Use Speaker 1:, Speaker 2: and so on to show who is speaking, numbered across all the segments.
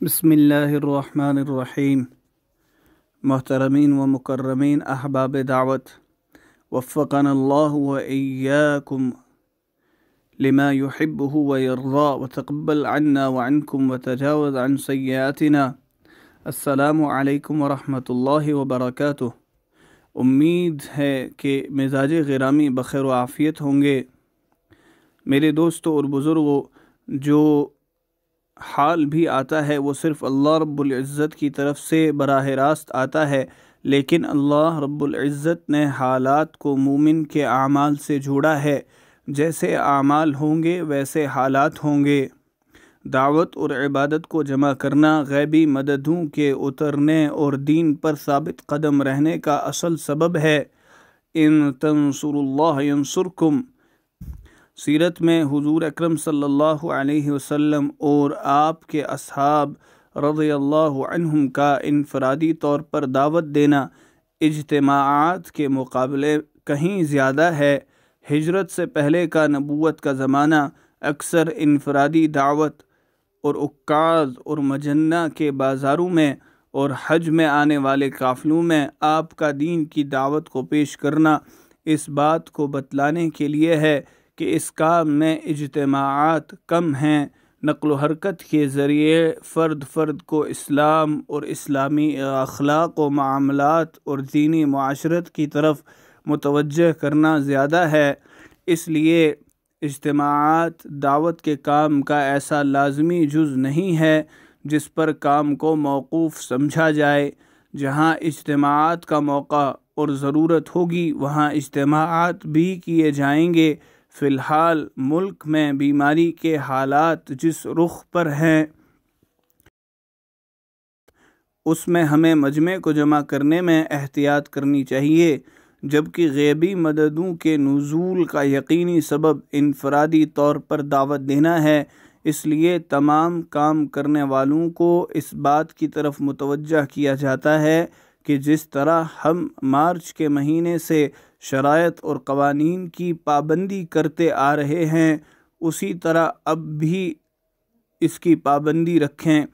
Speaker 1: بسم الله الرحمن الرحيم محترمين ومكرمين احباب دعوت وفقنا الله وإياكم لما يحبه ويرضى وتقبل عنا وعنكم وتجاوز عن سيئاتنا السلام عليكم ورحمة الله وبركاته امید ہے کہ مزاج غرامی بخیر و عافیت ہوں گے میرے دوستو اور بزرگو جو हाल भी आता है वो सिर्फ़ अल्लाह रब्बुल इज़्ज़त की तरफ से बराह रास्त आता है लेकिन अल्लाह रब्बुल इज़्ज़त ने हालात को मोमिन के आमाल से जोड़ा है जैसे आमाल होंगे वैसे हालात होंगे दावत और इबादत को जमा करना गैबी मददों के उतरने और दीन पर साबित कदम रहने का असल सबब है इन तनसुरल्लाम सीरत में हुजूर अकरम सल्लल्लाहु अलैहि वसल्लम और आपके असहाब रज़ी का इनफरादी तौर पर दावत देना इजतमात के मुकाबले कहीं ज़्यादा है हिजरत से पहले का नबूत का ज़माना अक्सर इनफरादी दावत और उक्काज़ और मजन्ना के बाज़ारों में और हज में आने वाले काफ़िलों में आपका दीन की दावत को पेश करना इस बात को बतलाने के लिए है कि इस काम में इजतमात कम हैं नकल हरकत के ज़रिए फ़र्द फ़र्द को इस्लाम और इस्लामी अखलाक व मामलत और दीनी माशरत की तरफ मुतवजह करना ज़्यादा है इसलिए इजमात दावत के काम का ऐसा लाजमी जुज़ नहीं है जिस पर काम को मौकूफ़ समझा जाए जहाँ इजमात का मौका और ज़रूरत होगी वहाँ इजमात भी किए जाएंगे फ़िलहाल मुल्क में बीमारी के हालात जिस रुख पर हैं उसमें हमें मजमे को जमा करने में एहतियात करनी चाहिए जबकि गैबी मददों के नज़ूल का यकीनी सबब इनफरादी तौर पर दावत देना है इसलिए तमाम काम करने वालों को इस बात की तरफ मुतवजह किया जाता है कि जिस तरह हम मार्च के महीने से शरात और कवानीन की पाबंदी करते आ रहे हैं उसी तरह अब भी इसकी पाबंदी रखें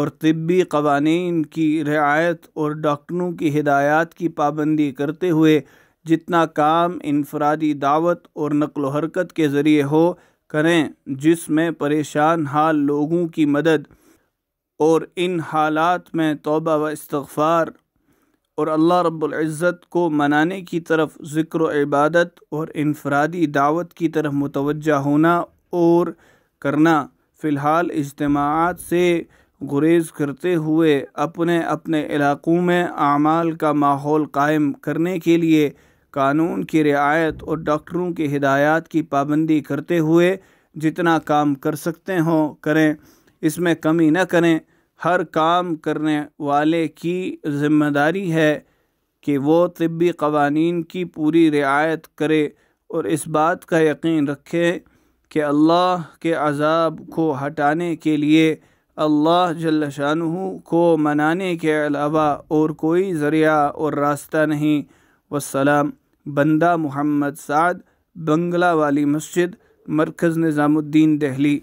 Speaker 1: और तबी कवानीन की रियायत और डॉक्टरों की हिदायत की पाबंदी करते हुए जितना काम इनफरादी दावत और नकल हरकत के ज़रिए हो करें जिसमें परेशान हाल लोगों की मदद और इन हालात में तोबा व इस्तफ़ार और अल्लाह रब्ज़त को मनाने की तरफ ज़िक्र इबादत और इनफरादी दावत की तरफ मुतवजह होना और करना फ़िलहाल इजमात से गुरेज करते हुए अपने अपने इलाक़ों में आमाल का माहौल कायम करने के लिए कानून की रियायत और डॉक्टरों की हिदायत की पाबंदी करते हुए जितना काम कर सकते हों करें इसमें कमी न करें हर काम करने वाले की ज़िम्मेदारी है कि वो तबी कवानीन की पूरी रियायत करे और इस बात का यकीन रखे कि अल्लाह के अजाब को हटाने के लिए अल्लाह जल्ल को मनाने के अलावा और कोई ज़रिया और रास्ता नहीं वसलाम बंदा मोहम्मद साद बंगला वाली मस्जिद मरकज़ निज़ामुद्दीन दहली